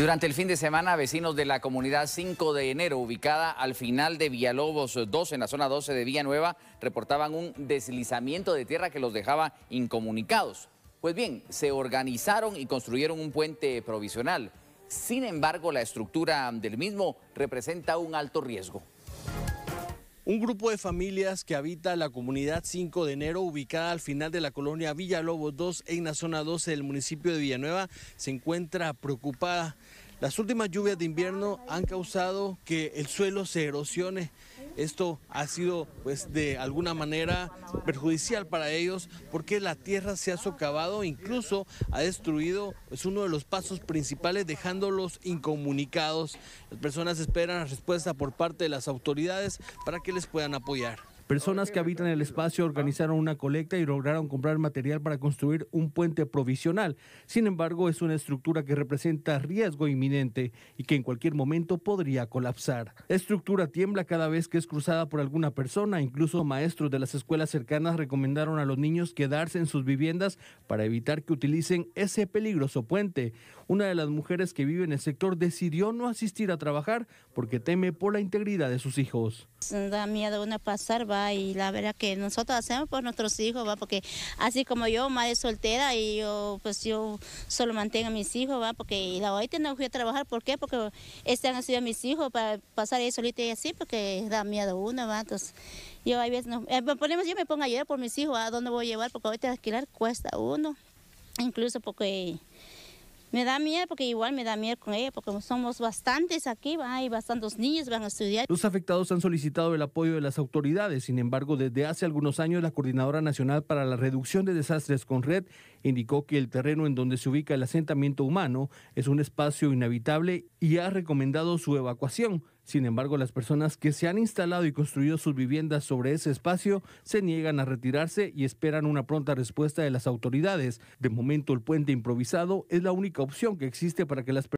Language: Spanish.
durante el fin de semana, vecinos de la comunidad 5 de enero, ubicada al final de Villalobos 2, en la zona 12 de Villanueva, reportaban un deslizamiento de tierra que los dejaba incomunicados. Pues bien, se organizaron y construyeron un puente provisional. Sin embargo, la estructura del mismo representa un alto riesgo. Un grupo de familias que habita la comunidad 5 de enero, ubicada al final de la colonia Villalobos 2, en la zona 12 del municipio de Villanueva, se encuentra preocupada. Las últimas lluvias de invierno han causado que el suelo se erosione esto ha sido, pues, de alguna manera perjudicial para ellos porque la tierra se ha socavado, incluso ha destruido, es pues, uno de los pasos principales, dejándolos incomunicados. Las personas esperan respuesta por parte de las autoridades para que les puedan apoyar. Personas que habitan el espacio organizaron una colecta y lograron comprar material para construir un puente provisional. Sin embargo, es una estructura que representa riesgo inminente y que en cualquier momento podría colapsar. La estructura tiembla cada vez que es cruzada por alguna persona. Incluso maestros de las escuelas cercanas recomendaron a los niños quedarse en sus viviendas para evitar que utilicen ese peligroso puente. Una de las mujeres que vive en el sector decidió no asistir a trabajar porque teme por la integridad de sus hijos. Da miedo una pasar, va y la verdad que nosotros hacemos por nuestros hijos va porque así como yo madre soltera y yo pues yo solo mantengo a mis hijos va porque la hoy no fui a trabajar ¿por qué? porque están así a mis hijos para pasar ahí solita y así porque da miedo uno va entonces yo a veces eh, ponemos yo me pongo a por mis hijos a dónde voy a llevar porque ahorita alquilar cuesta uno incluso porque me da miedo porque igual me da miedo con ella, porque somos bastantes aquí, hay bastantes niños, van a estudiar. Los afectados han solicitado el apoyo de las autoridades, sin embargo, desde hace algunos años la Coordinadora Nacional para la Reducción de Desastres con Red indicó que el terreno en donde se ubica el asentamiento humano es un espacio inhabitable y ha recomendado su evacuación. Sin embargo, las personas que se han instalado y construido sus viviendas sobre ese espacio se niegan a retirarse y esperan una pronta respuesta de las autoridades. De momento, el puente improvisado es la única opción que existe para que las personas